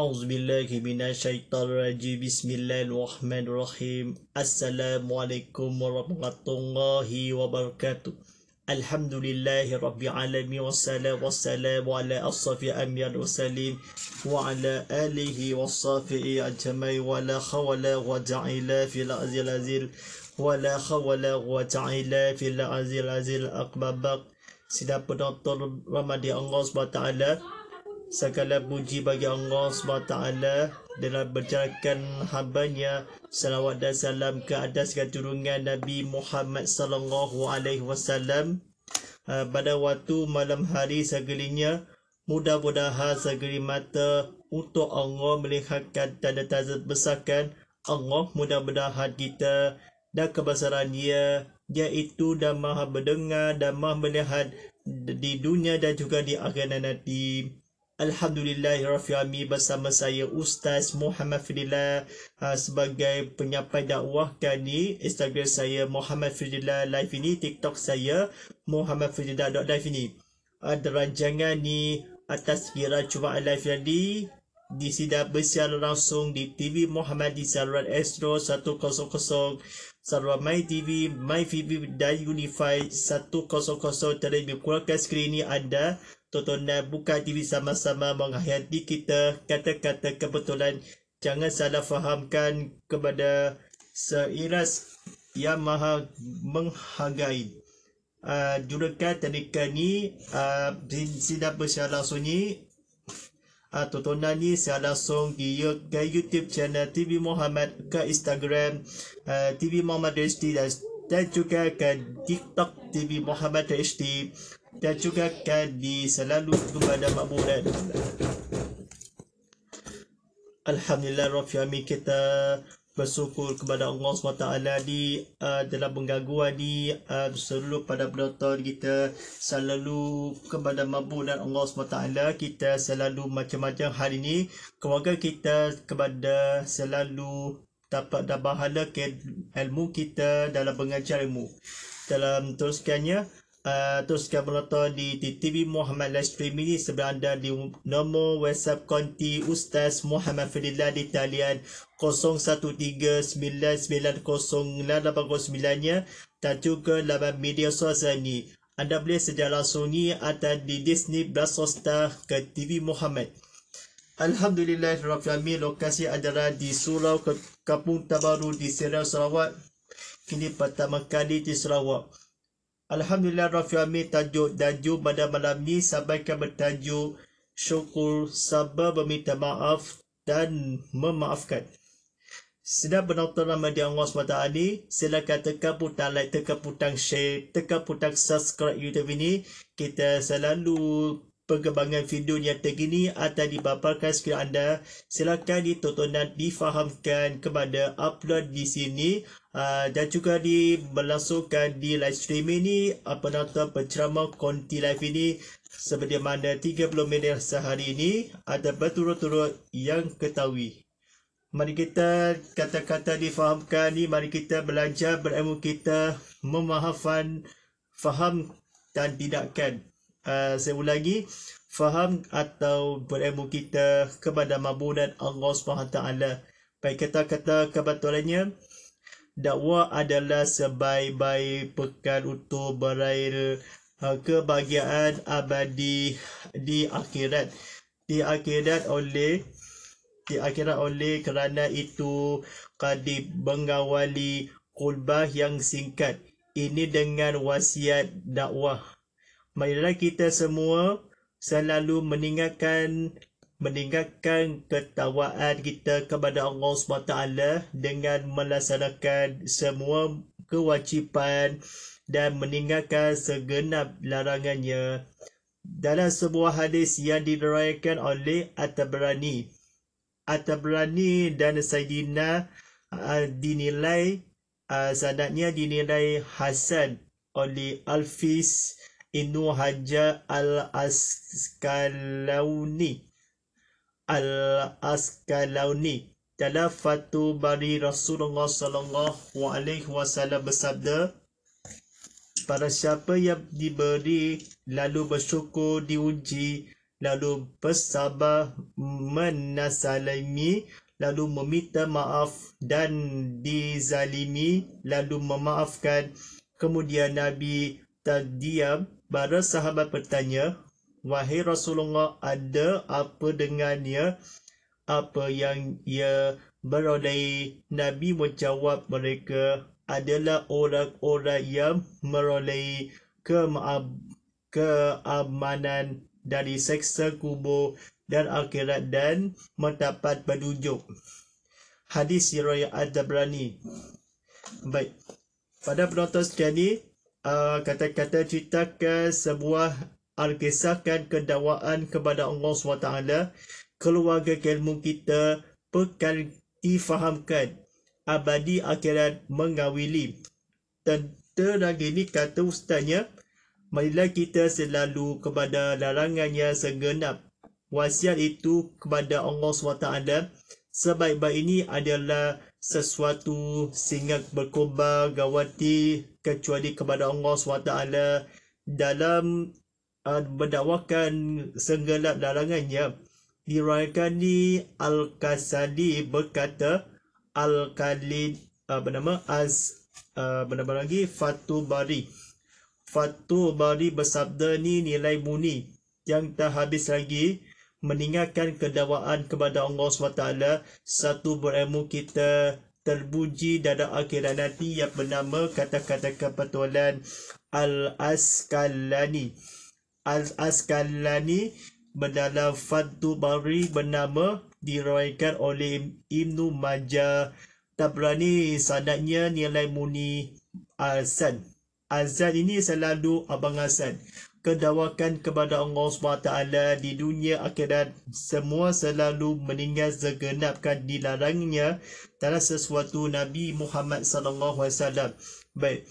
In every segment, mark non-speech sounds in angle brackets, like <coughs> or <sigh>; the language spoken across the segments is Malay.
أعوذ بالله من الشيطان الرجيم بسم الله الرحمن الرحيم السلام عليكم ورحمة الله وبركاته الحمد لله رب العالمين والصلاة والسلام على أصحاب أمير المرسلين وعلى آله وصحبه أجمعين ولا حول ولا في الأزل الأزل ولا حول ولا في الأزل في العزيز العزيز الأكبر Sidap penonton rahmat di Allah SWT Segala puji bagi Allah SWT dalam berjalan hambanya salawat dan salam ke atas keturunan Nabi Muhammad sallallahu alaihi wasallam ha, pada waktu malam hari segelinya mudah-mudahan segeri mata untuk Allah melihatkan tanda-tanda besarkan Allah mudah-mudahan kita dan kebesaran dia iaitu dan maha mendengar dan maha melihat di dunia dan juga di akhirat nanti. Alhamdulillah Rafiami bersama saya Ustaz Muhammad Fidillah ha, sebagai penyampai dakwah kan Instagram saya Muhammad Fidillah live ini TikTok saya Muhammad Fidillah live ini ada uh, rancangan ni atas kira cuba live tadi di sini bersiar langsung di TV Muhammad di saluran Astro 100 saluran My TV, My TV dari Unify 100 terlebih kurangkan skrin ni ada tontonan buka TV sama-sama menghayati kita kata-kata kebetulan jangan salah fahamkan kepada seiras yang maha menghargai uh, ah, jurukan tanika ni uh, ah, sidap bersyarat langsung ni uh, tontonan ni saya langsung di YouTube channel TV Muhammad ke Instagram uh, TV Muhammad HD dan, dan juga ke TikTok TV Muhammad HD dan juga kadi selalu kepada makmur kan? Alhamdulillah Rabbi Ami kita bersyukur kepada Allah SWT di uh, dalam penggaguan di uh, selalu pada penonton kita selalu kepada mabuk dan Allah SWT kita selalu macam-macam hari ini keluarga kita kepada selalu dapat dapat bahala ke ilmu kita dalam mengajar ilmu dalam teruskannya uh, ah, teruskan menonton di TV Muhammad Live Stream ini sebelum anda di nombor WhatsApp konti Ustaz Muhammad Fadillah di talian 0139908089 nya dan juga dalam media sosial ini. Anda boleh sejak langsung ni atau di Disney Plus Hostar ke TV Muhammad. Alhamdulillah, Rafi lokasi adalah di Surau Kampung Tabaru di Serau Sarawak. ini pertama kali di Sarawak. Alhamdulillah Rafi Rafiami tajuk danju pada malam ini sampaikan bertajuk syukur sabar meminta maaf dan memaafkan. Sedang menonton nama di Allah SWT ini, sila tekan butang like, tekan butang share, tekan butang subscribe YouTube ini. Kita selalu perkembangan video yang terkini atau dibaparkan sekiranya anda. Silakan ditonton dan difahamkan kepada upload di sini Uh, dan juga di melangsungkan di live stream ini apa nama penceramah konti live ini seperti mana 30 minit sehari ini ada berturut-turut yang ketahui. Mari kita kata-kata difahamkan ini. mari kita belajar berilmu kita memahafan faham dan tindakan. Uh, saya ulangi, faham atau berilmu kita kepada mabunan Allah SWT. Baik kata-kata kebetulannya, -kata dakwa adalah sebaik-baik pekan untuk berair ha, kebahagiaan abadi di akhirat di akhirat oleh di akhirat oleh kerana itu kadib mengawali kulbah yang singkat ini dengan wasiat dakwah marilah kita semua selalu meningkatkan meningkatkan ketawaan kita kepada Allah SWT dengan melaksanakan semua kewajipan dan meninggalkan segenap larangannya. Dalam sebuah hadis yang diraihkan oleh Atabrani. Atabrani dan Sayyidina uh, ah, dinilai uh, sanadnya dinilai hasan oleh Alfis Inu Hajar Al-Asqalani. Al-Askalauni dalam Fatu Bari Rasulullah sallallahu alaihi wasallam bersabda Para siapa yang diberi lalu bersyukur diuji lalu bersabar menasalimi lalu meminta maaf dan dizalimi lalu memaafkan kemudian Nabi terdiam para sahabat bertanya wahai Rasulullah ada apa dengannya apa yang ia beroleh Nabi menjawab mereka adalah orang-orang yang meroleh kemaab keamanan dari seksa kubur dan akhirat dan mendapat petunjuk. Hadis Riwayat Ad-Dabrani. Baik. Pada penonton sekali, uh, kata-kata ceritakan sebuah alkisahkan kedakwaan kepada Allah SWT, keluarga ilmu kita pekal difahamkan abadi akhirat mengawili. dan lagi ini kata ustaznya, marilah kita selalu kepada larangan yang segenap. Wasiat itu kepada Allah SWT sebaik-baik ini adalah sesuatu singat berkobar gawati kecuali kepada Allah SWT dalam uh, mendakwakan segenap larangannya. Diraikani Al-Kasadi berkata Al-Khalid uh, bernama Az uh, eh, bernama lagi Fatu Bari. Fatu Bari bersabda ni nilai muni yang tak habis lagi meninggalkan kedawaan kepada Allah SWT satu berilmu kita terbuji dada akhirat nanti yang bernama kata-kata kebetulan Al-Askalani. Al-Asqalani berdalam Fathul Bari bernama diraikan oleh Ibnu Majah Tabrani sanadnya nilai muni Azan. Azan ini selalu Abang Hasan. Kedawakan kepada Allah SWT di dunia akhirat semua selalu meninggal segenapkan dilarangnya dalam sesuatu Nabi Muhammad SAW. Baik.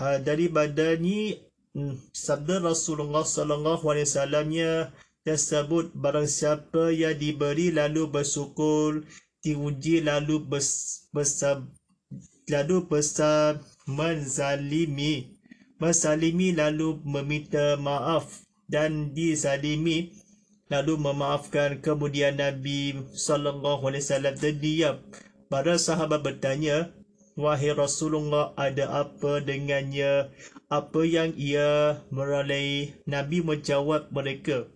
Ha, daripada ni Hmm, sabda Rasulullah sallallahu alaihi wasallamnya tersebut barang siapa yang diberi lalu bersyukur diuji lalu bersab, lalu bersab menzalimi menzalimi lalu meminta maaf dan dizalimi lalu memaafkan kemudian Nabi sallallahu alaihi wasallam terdiam para sahabat bertanya Wahai Rasulullah, ada apa dengannya? Apa yang ia meralai? Nabi menjawab mereka.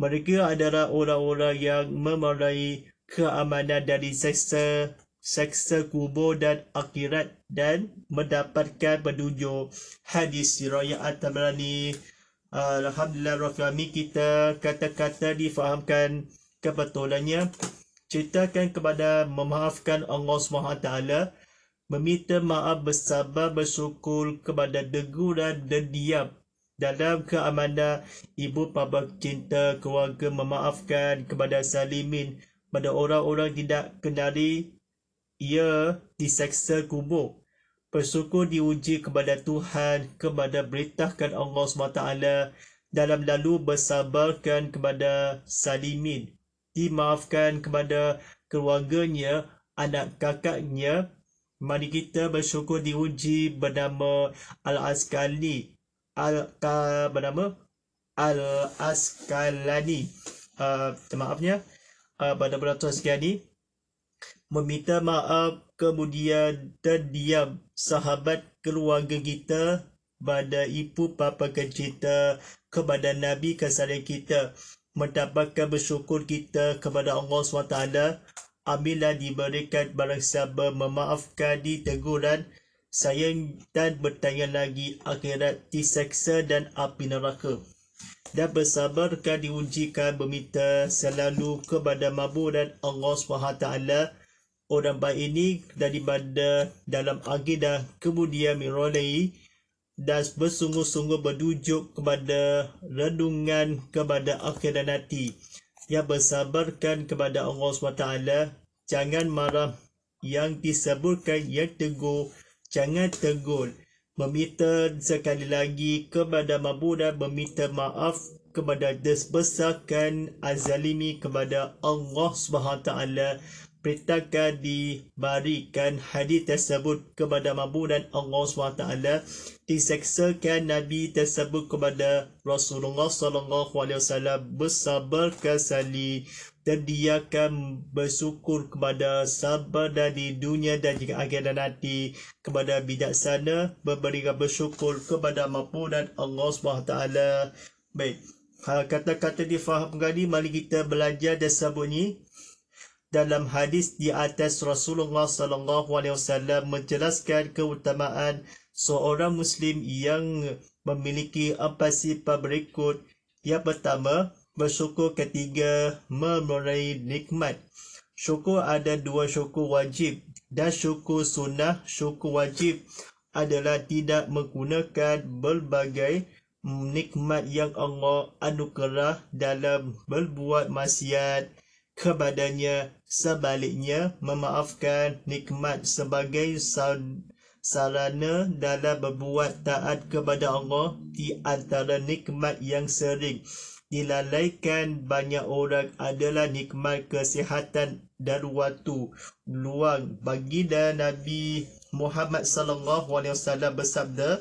Mereka adalah orang-orang yang memerai keamanan dari seksa, seksa kubur dan akhirat dan mendapatkan petunjuk hadis Raya At-Tamrani. Alhamdulillah Rafi kita kata-kata difahamkan kebetulannya. Ceritakan kepada memaafkan Allah SWT meminta maaf bersabar bersyukur kepada degu dan dendiam dalam keamanan ibu bapa cinta keluarga memaafkan kepada salimin pada orang-orang tidak kenali ia diseksa kubur bersyukur diuji kepada Tuhan kepada beritahkan Allah SWT dalam lalu bersabarkan kepada salimin dimaafkan kepada keluarganya anak kakaknya Mari kita bersyukur diuji bernama Al-Askalani. al ka, bernama Al-Askalani. Uh, ah, maafnya. Uh, ah, pada bulan Tuhan Meminta maaf kemudian terdiam sahabat keluarga kita. Pada ibu bapa kita. Kepada Nabi kesalahan kita. Mendapatkan bersyukur kita kepada Allah SWT. Apabila diberikan barang sabar memaafkan di teguran, sayang dan bertanya lagi akhirat seksa dan api neraka. Dan bersabarkan diunjikan berminta selalu kepada mabu dan Allah SWT. Orang baik ini daripada dalam agidah kemudian mirolai dan bersungguh-sungguh berdujuk kepada redungan kepada akhirat nanti. Ya bersabarkan kepada Allah SWT Jangan marah Yang disebutkan yang tegur Jangan tegur Meminta sekali lagi kepada Mabuda Meminta maaf kepada desbesarkan azalimi kepada Allah SWT. Petaka diberikan hadis tersebut kepada Mabu dan Allah SWT diseksakan Nabi tersebut kepada Rasulullah SAW bersabar kesali dan dia akan bersyukur kepada sabar dari dunia dan juga akhirat nanti kepada bijaksana memberikan bersyukur kepada Mabu dan Allah SWT baik ha, Kata-kata difahamkan ni, mari kita belajar dan sabun ni dalam hadis di atas Rasulullah sallallahu alaihi wasallam menjelaskan keutamaan seorang muslim yang memiliki apa sifat berikut yang pertama bersyukur ketiga memerai nikmat syukur ada dua syukur wajib dan syukur sunnah syukur wajib adalah tidak menggunakan berbagai nikmat yang Allah anugerah dalam berbuat maksiat kepadanya sebaliknya memaafkan nikmat sebagai sarana dalam berbuat taat kepada Allah di antara nikmat yang sering dilalaikan banyak orang adalah nikmat kesihatan dan waktu luang bagi Nabi Muhammad sallallahu alaihi wasallam bersabda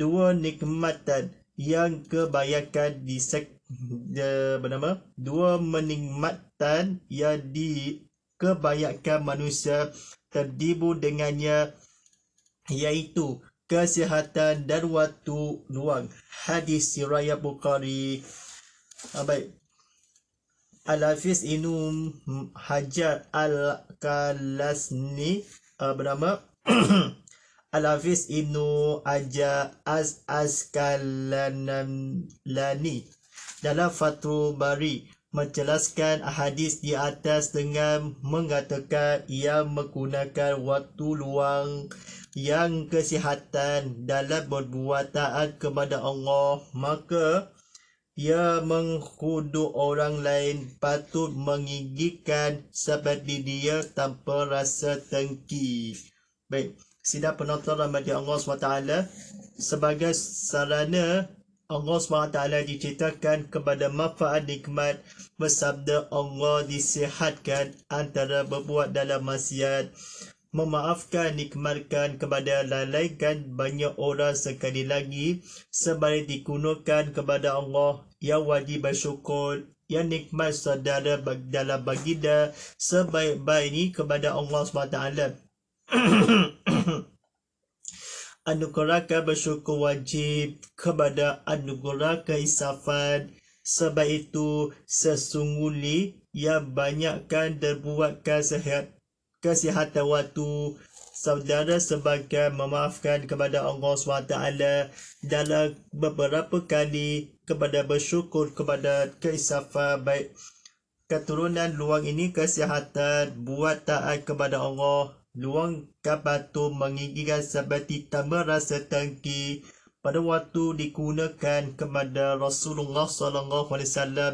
dua nikmatan yang kebanyakan disek <laughs> dia bernama dua menikmatan yang di kebanyakan manusia terdibu dengannya iaitu kesihatan dan waktu luang hadis riwayat bukhari ah, baik Alafis inum Hajar Al-Kalasni uh, ah, bernama <coughs> Al-Hafiz Ibnu Hajar As-Askalani dalam Fathul Bari menjelaskan hadis di atas dengan mengatakan ia menggunakan waktu luang yang kesihatan dalam berbuat taat kepada Allah maka ia menghudu orang lain patut mengigikan seperti dia tanpa rasa tengki baik sidang penonton rahmat Allah SWT sebagai sarana Allah SWT diceritakan kepada manfaat nikmat bersabda Allah disihatkan antara berbuat dalam masyarakat memaafkan nikmatkan kepada lalaikan banyak orang sekali lagi sebalik dikunakan kepada Allah yang wajib bersyukur yang nikmat saudara dalam baginda sebaik-baik ini kepada Allah SWT. <clears throat> anugerahkan bersyukur wajib kepada anugerah keisafan sebab itu sesungguhnya yang banyakkan dan buatkan sehat kesihatan waktu saudara sebagai memaafkan kepada Allah SWT dalam beberapa kali kepada bersyukur kepada keisafan baik keturunan luang ini kesihatan buat taat kepada Allah Luang kapatu mengigikan seperti tambah rasa tangki pada waktu digunakan kepada Rasulullah Sallallahu Alaihi Wasallam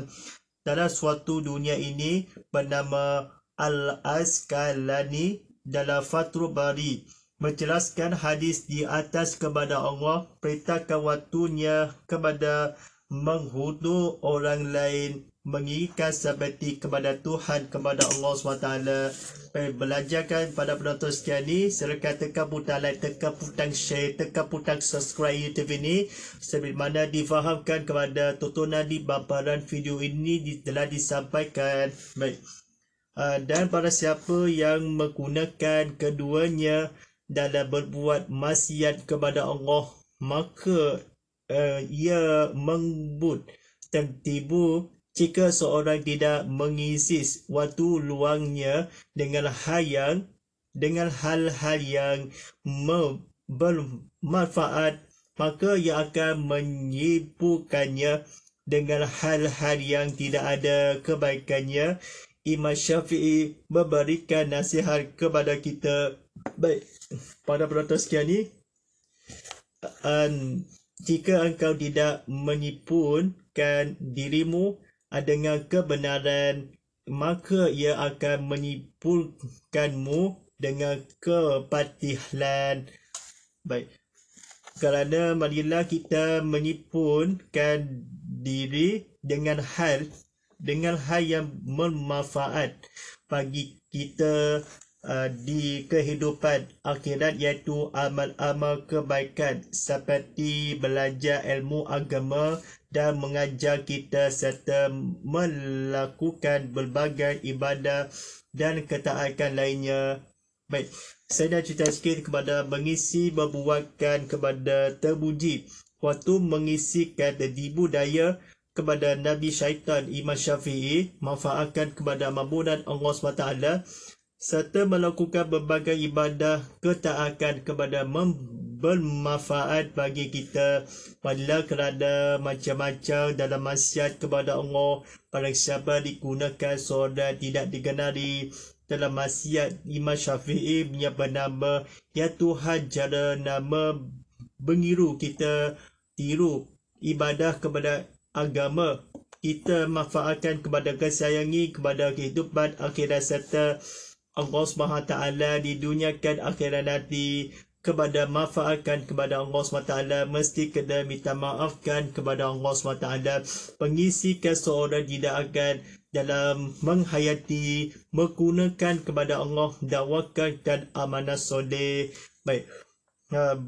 dalam suatu dunia ini bernama al Askalani dalam Fatru Bari menjelaskan hadis di atas kepada Allah perintahkan waktunya kepada menghudu orang lain mengikat sabati kepada Tuhan, kepada Allah SWT. Eh, belajarkan pada penonton sekian ni, silakan tekan butang like, tekan butang share, tekan butang subscribe YouTube ini. Sebab mana difahamkan kepada tontonan di paparan video ini telah disampaikan. Baik. Ah, dan pada siapa yang menggunakan keduanya dalam berbuat maksiat kepada Allah, maka uh, ia mengbut tertibu jika seorang tidak mengisi waktu luangnya dengan hal yang dengan hal-hal yang bermanfaat maka ia akan menyibukkannya dengan hal-hal yang tidak ada kebaikannya Imam Syafi'i memberikan nasihat kepada kita baik pada peratus sekian ni um, jika engkau tidak menyipunkan dirimu dengan kebenaran maka ia akan menyimpulkanmu dengan kepatihan baik kerana marilah kita menyimpulkan diri dengan hal dengan hal yang bermanfaat bagi kita Uh, di kehidupan akhirat iaitu amal-amal kebaikan seperti belajar ilmu agama dan mengajar kita serta melakukan berbagai ibadah dan ketaatan lainnya. Baik, saya dah cerita sikit kepada mengisi berbuatkan kepada terbuji. Waktu mengisi kata dibu daya kepada Nabi Syaitan Imam Syafi'i, manfaatkan kepada mabunan Allah SWT serta melakukan berbagai ibadah ketaatan kepada mem- bermanfaat bagi kita pada kerana macam-macam dalam masyarakat kepada Allah pada siapa digunakan saudara tidak digenari dalam masyarakat Imam Syafi'i punya bernama Ya Tuhan cara nama mengiru kita tiru ibadah kepada agama kita manfaatkan kepada kesayangi kepada kehidupan akhirat serta Allah Subhanahu taala di dunia dan akhirat nanti kepada maafkan kepada Allah SWT mesti kena minta maafkan kepada Allah SWT pengisi seorang tidak akan dalam menghayati menggunakan kepada Allah dakwakan dan amanah soleh baik uh,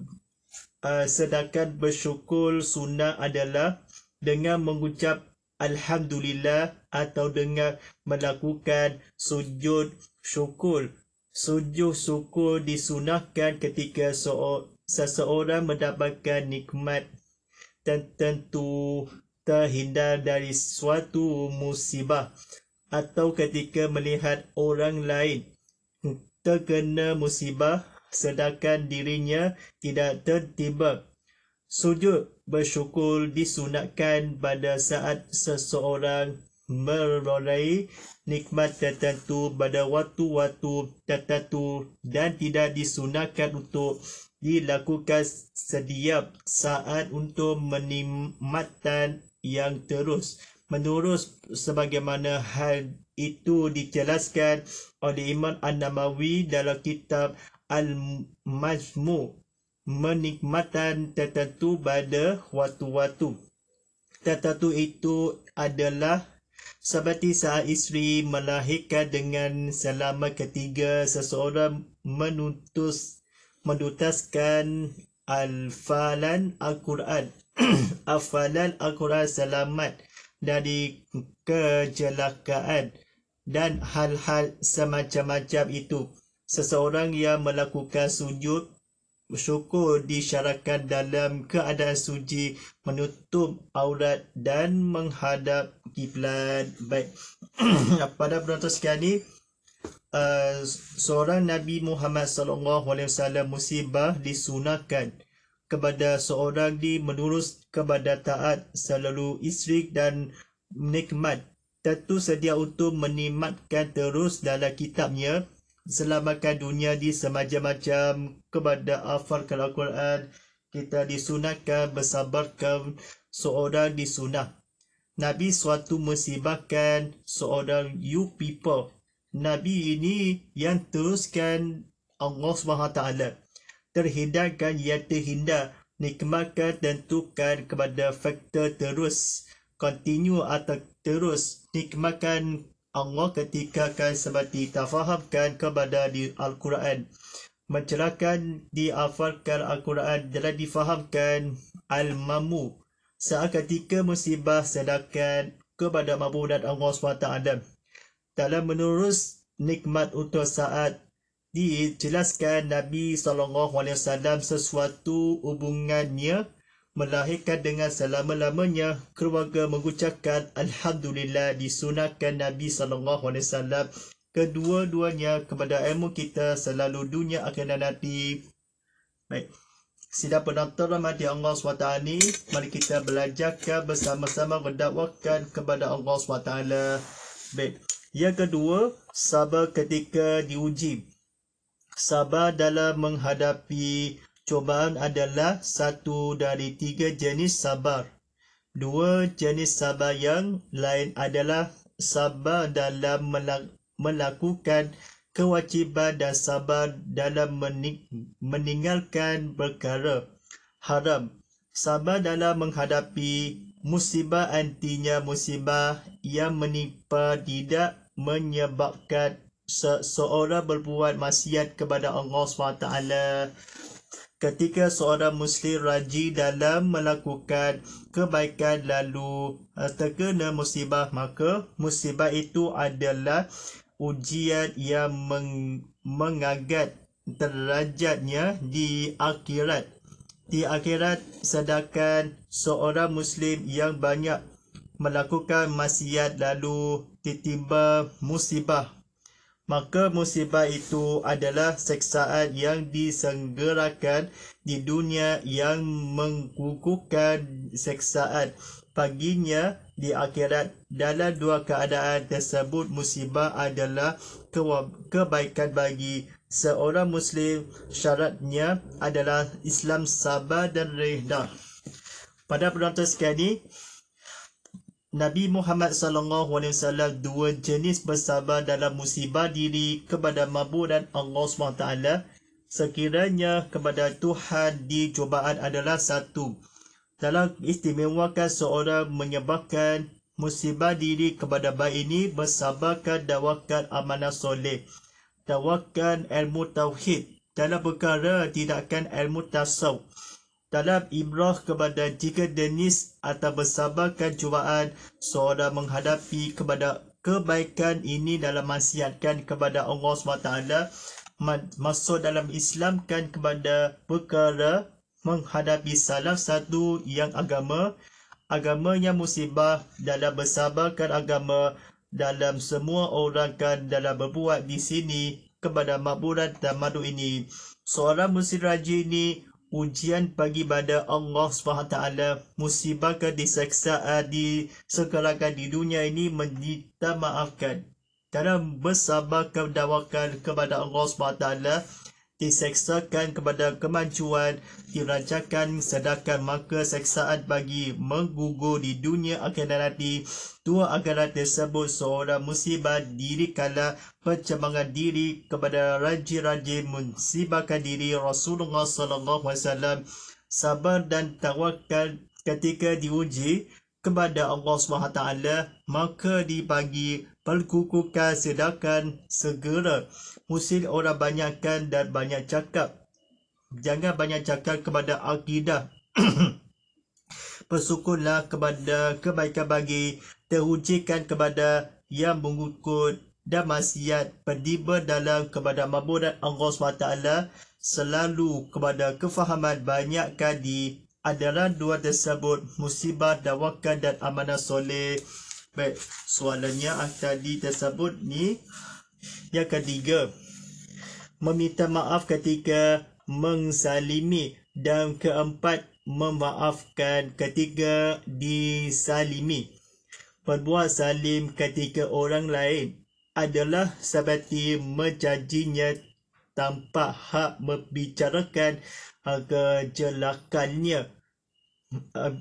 uh, sedangkan bersyukur sunnah adalah dengan mengucap Alhamdulillah atau dengan melakukan sujud syukur sujud syukur disunahkan ketika so- seseorang mendapatkan nikmat dan tentu terhindar dari suatu musibah atau ketika melihat orang lain terkena musibah sedangkan dirinya tidak tertiba. Sujud bersyukur disunatkan pada saat seseorang meroleh nikmat tertentu pada waktu-waktu tertentu dan tidak disunahkan untuk dilakukan setiap saat untuk menikmatan yang terus menerus sebagaimana hal itu dijelaskan oleh Imam An-Namawi dalam kitab Al-Majmu menikmatan tertentu pada waktu-waktu tertentu itu adalah Sahabat Isa, isteri melahirkan dengan selama ketiga seseorang menutus, mendutaskan Al-Falan Al-Quran. <clears throat> Al-Falan Al-Quran selamat dari kejelakaan dan hal-hal semacam-macam itu. Seseorang yang melakukan sujud bersyukur disyarakan dalam keadaan suci menutup aurat dan menghadap kiblat baik <clears throat> ya, pada penonton sekian ni uh, seorang Nabi Muhammad sallallahu alaihi wasallam musibah disunahkan kepada seorang di menurus kepada taat selalu isteri dan nikmat tentu sedia untuk menikmatkan terus dalam kitabnya selamatkan dunia di semacam-macam kepada afar Al-Quran kita disunahkan bersabarkan seorang disunah Nabi suatu musibahkan seorang you people Nabi ini yang teruskan Allah SWT terhindarkan ia terhindar nikmatkan tentukan kepada faktor terus continue atau terus nikmatkan Allah ketika kan semati tafahamkan kepada di Al-Quran. Mencerahkan di afarkan Al-Quran dan difahamkan Al-Mamu. Saat ketika musibah sedangkan kepada Mabu dan Allah SWT. Dalam menerus nikmat untuk saat dijelaskan Nabi SAW sesuatu hubungannya melahirkan dengan selama-lamanya keluarga mengucapkan alhamdulillah disunahkan Nabi sallallahu alaihi wasallam kedua-duanya kepada ilmu kita selalu dunia akhirat nanti baik sila penonton rahmati Allah SWT ni mari kita belajarkan bersama-sama berdakwakan kepada Allah SWT baik yang kedua sabar ketika diuji sabar dalam menghadapi cobaan adalah satu dari tiga jenis sabar. Dua jenis sabar yang lain adalah sabar dalam melakukan kewajiban dan sabar dalam meninggalkan perkara haram. Sabar dalam menghadapi musibah antinya musibah yang menimpa tidak menyebabkan seseorang berbuat maksiat kepada Allah SWT ketika seorang muslim rajin dalam melakukan kebaikan lalu eh, terkena musibah maka musibah itu adalah ujian yang meng- mengagat derajatnya di akhirat di akhirat sedangkan seorang muslim yang banyak melakukan maksiat lalu ditimba musibah maka musibah itu adalah seksaan yang disenggerakan di dunia yang mengkukuhkan seksaan paginya di akhirat dalam dua keadaan tersebut musibah adalah kebaikan bagi seorang muslim syaratnya adalah Islam sabar dan rehdah pada penonton sekian ini Nabi Muhammad sallallahu alaihi wasallam dua jenis bersabar dalam musibah diri kepada mabu dan Allah SWT sekiranya kepada Tuhan di cubaan adalah satu dalam istimewakan seorang menyebabkan musibah diri kepada baik ini bersabarkan dawakan amanah soleh dawakan ilmu tauhid dalam perkara tidakkan ilmu tasawuf dalam imrah kepada jika denis atau bersabarkan cubaan seorang menghadapi kepada kebaikan ini dalam masyarakat kepada Allah SWT masuk dalam Islam kan kepada perkara menghadapi salah satu yang agama agamanya musibah dalam bersabarkan agama dalam semua orang kan dalam berbuat di sini kepada makburat dan madu ini seorang muslim rajin ini ujian bagi pada Allah SWT musibah ke diseksa eh, di sekalakan di dunia ini menita maafkan dalam bersabar kedawakan kepada Allah SWT diseksakan kepada kemajuan dirancakan sedangkan maka seksaan bagi menggugur di dunia akhirat nanti tua akhirat tersebut seorang musibah diri kala pencemangan diri kepada raja-raja musibahkan diri Rasulullah SAW sabar dan tawakal ketika diuji kepada Allah SWT, maka dibagi perkukuhkan sedakan segera. Musil orang banyakkan dan banyak cakap. Jangan banyak cakap kepada akidah. <clears throat> Bersyukurlah kepada kebaikan bagi terujikan kepada yang mengukut dan masyiat pendiba dalam kepada maburan Allah SWT selalu kepada kefahaman banyakkan di adalah dua tersebut musibah dawakan dan amanah soleh baik soalannya ah, tadi tersebut ni yang ketiga meminta maaf ketika mengsalimi dan keempat memaafkan ketika disalimi perbuat salim ketika orang lain adalah sebati mencajinya tanpa hak membicarakan kejelakannya eh,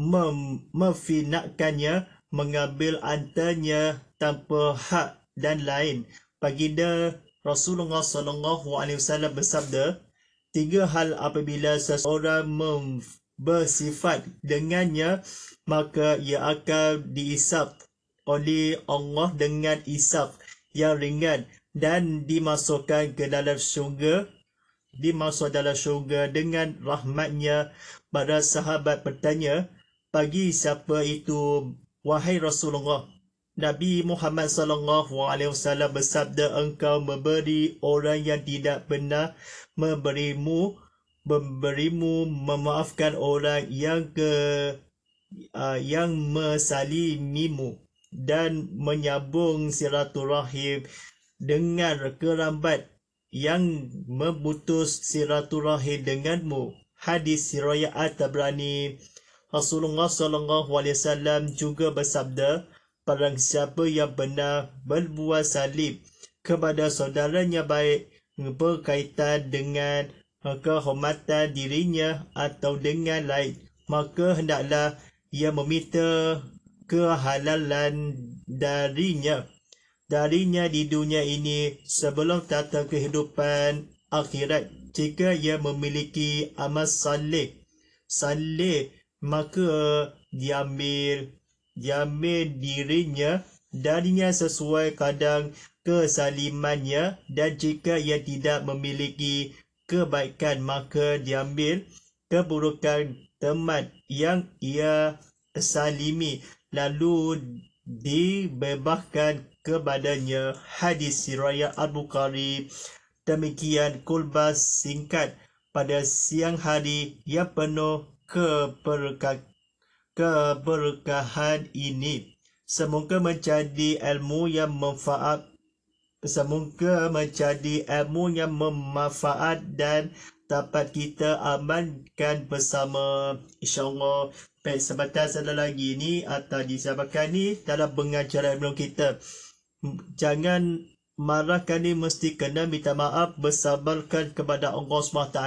mem- memfinakannya mengambil antanya tanpa hak dan lain baginda Rasulullah SAW bersabda tiga hal apabila seseorang mem- bersifat dengannya maka ia akan diisap oleh Allah dengan isap yang ringan dan dimasukkan ke dalam syurga dimasukkan dalam syurga dengan rahmatnya pada sahabat bertanya bagi siapa itu wahai Rasulullah Nabi Muhammad sallallahu alaihi wasallam bersabda engkau memberi orang yang tidak benar memberimu memberimu memaafkan orang yang ke uh, yang mesalimimu dan menyambung silaturahim dengan kerambat yang memutus silaturahim denganmu. Hadis riwayat At-Tabrani Rasulullah sallallahu alaihi wasallam juga bersabda, barang siapa yang benar berbuat salib kepada saudaranya baik berkaitan dengan kehormatan dirinya atau dengan lain, maka hendaklah ia meminta kehalalan darinya darinya di dunia ini sebelum tata kehidupan akhirat jika ia memiliki amal salih salih maka diambil diambil dirinya darinya sesuai kadang kesalimannya dan jika ia tidak memiliki kebaikan maka diambil keburukan teman yang ia salimi lalu dibebaskan kepadanya hadis riwayat al-Bukhari demikian kulbas singkat pada siang hari ia penuh keberka- keberkahan ini semoga menjadi ilmu yang manfaat semoga menjadi ilmu yang bermanfaat dan dapat kita amankan bersama insyaallah pada sebatas ada lagi ni atau disebabkan ni dalam pengajaran ilmu kita jangan marahkan ni mesti kena minta maaf bersabarkan kepada Allah SWT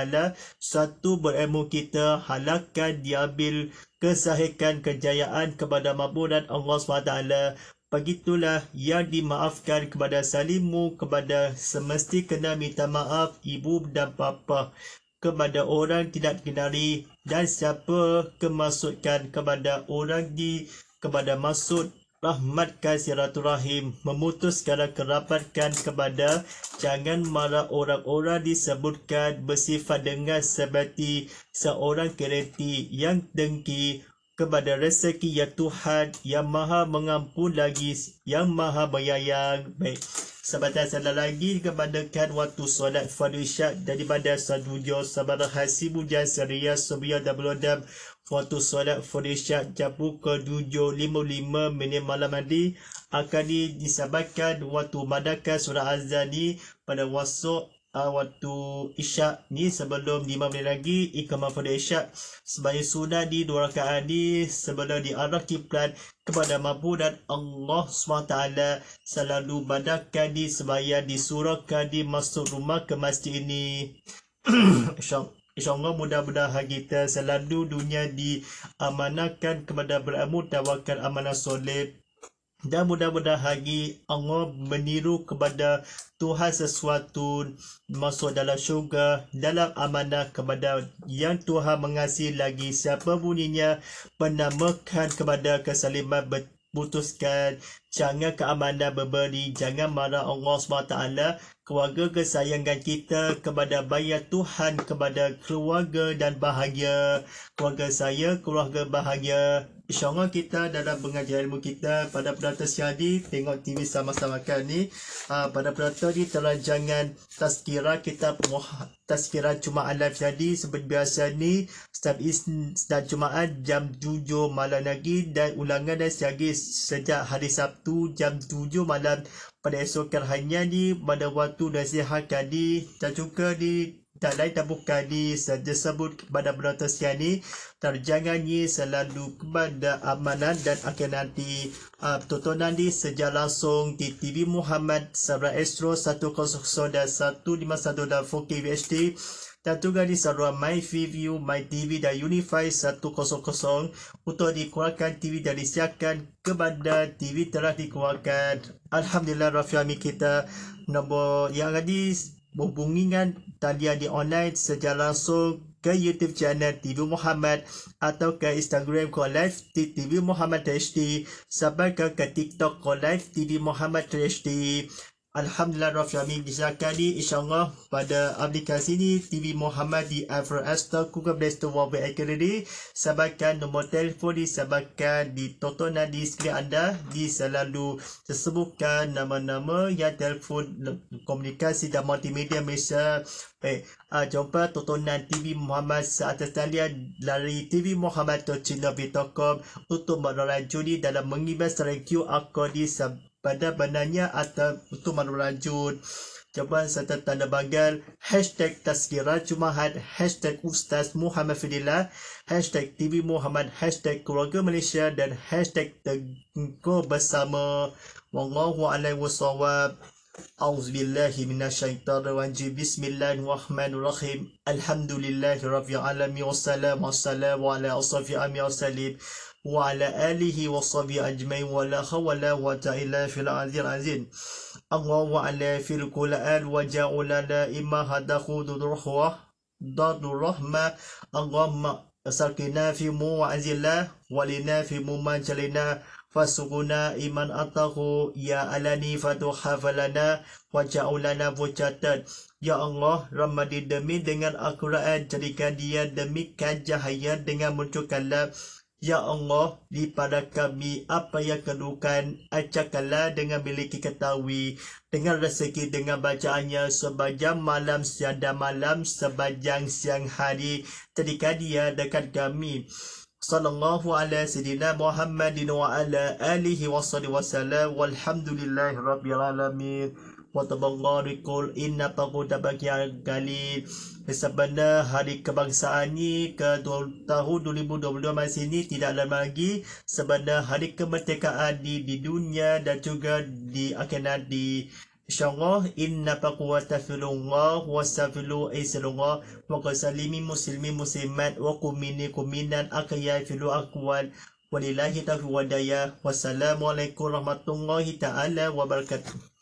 satu berilmu kita halakan diambil kesahihan kejayaan kepada mabunan Allah SWT begitulah yang dimaafkan kepada salimu kepada semesti kena minta maaf ibu dan bapa kepada orang tidak dikenali dan siapa kemasukan kepada orang di kepada maksud rahmat kasiratul rahim memutus segala kerapatkan kepada jangan marah orang-orang disebutkan bersifat dengan seperti seorang kereti yang dengki kepada rezeki ya Tuhan yang maha mengampun lagi yang maha menyayang baik Sebatas salah lagi kepada kan waktu solat Fadu Isyad daripada Sadu Jo Sabar Hasibu Jan Seria Sobiyah Dabulodam waktu solat Fardhu jam pukul 7.55 minit malam nanti akan disabarkan waktu madakan surah azan ni pada waktu uh, ah, waktu isyak ni sebelum 5 minit lagi ikhman pada isyak sebagai sunnah di dua rakaat ni sebelum diarah kiblat kepada mampu dan Allah SWT selalu madakan di sebaya di surah kadi masuk rumah ke masjid ini <clears throat> insyaAllah InsyaAllah mudah-mudahan kita selalu dunia diamanakan kepada beramu tawakal amanah soleh dan mudah-mudahan mudah Allah meniru kepada Tuhan sesuatu masuk dalam syurga dalam amanah kepada yang Tuhan mengasihi lagi siapa bunyinya menamakan kepada kesaliman betul putuskan jangan keamanan memberi jangan marah Allah SWT keluarga kesayangan kita kepada bayar Tuhan kepada keluarga dan bahagia keluarga saya keluarga bahagia InsyaAllah kita dalam pengajian ilmu kita pada Perdata Syahdi tengok TV sama-sama kan ni uh, pada Perdata ni terajangan Tazkira kita Tazkira Cuma Alif Syahdi seperti biasa ni Setiap Isn setiap Jumaat jam 7 malam lagi dan ulangan dan Syahdi sejak hari Sabtu jam 7 malam pada esok kerhanya ni pada waktu nasihat kan ni dan juga di dan lain terbuka ni saja sebut kepada penonton sekian ni terjangan ni selalu kepada amanan dan akhir nanti uh, tontonan ni sejak langsung di TV Muhammad Sabra Astro 101 dan 151 dan 4K VHD dan juga di view my TV dan Unify 100 untuk dikeluarkan TV dan disiarkan kepada TV telah dikeluarkan Alhamdulillah Rafi Amin kita nombor yang ada menghubungkan talian di online secara langsung ke YouTube channel TV Muhammad atau ke Instagram Call Live TV Muhammad HD sampai ke, TikTok Call Live TV Muhammad HD Alhamdulillah Rafi Amin Gizakani InsyaAllah pada aplikasi ini TV Muhammad di Afro Astor Google Play Store Wabai Academy Sabarkan nombor telefon di Sabarkan di tontonan di skrin anda Di selalu tersebutkan nama-nama yang telefon komunikasi dan multimedia Malaysia eh uh, jumpa tontonan TV Muhammad seatas talian dari TV Muhammad Tocino Bitokom untuk menolak juri dalam mengibas serai QR di Sabarkan bandar bandanya atau untuk mana rajut jawapan serta tanda bagal hashtag tazkira jumahat hashtag ustaz muhammad fidillah hashtag tv muhammad hashtag keluarga malaysia dan hashtag tegur bersama wallahu alaihi wasawab أعوذ بالله من الشيطان الرجيم بسم الله الرحمن الرحيم الحمد وعلى آله وصحبه أجمعين ولا حول ولا قوة إلا في العزيز العزيز اللهم على في الكل آل وجعل دائما هداه ذو الرحمة اللهم سقنا في مو عز الله ولنا في مو منجلنا فسقنا إيمان أطاه يا ألاني فتحفلنا وجعلنا فجتت Ya Allah, ramadi demi dengan Al-Quran, jadikan dia demi kajah hayat dengan munculkanlah Ya Allah, daripada kami apa yang kedudukan, acakalah dengan miliki ketahui, dengan rezeki dengan bacaannya sebajam malam siang dan malam sebajang siang hari, terdekat dia dekat kami. Sallallahu alaihi sidina Muhammadin wa ala alihi wa sallam walhamdulillahi rabbil alamin. وتب الله بكل إن تقود بك يا قليل Sebenarnya hari kebangsaan ini ke tahun dua dua ribu puluh dua masih ini tidak lama lagi sebenarnya hari kemerdekaan di di dunia dan juga di akhirat di insyaallah inna taqwa tafilullah wa safilu isrullah wa qasalimi muslimi muslimat wa qumini quminan akhaya filu akwal walillahi taufiq wa daya wassalamualaikum warahmatullahi taala wabarakatuh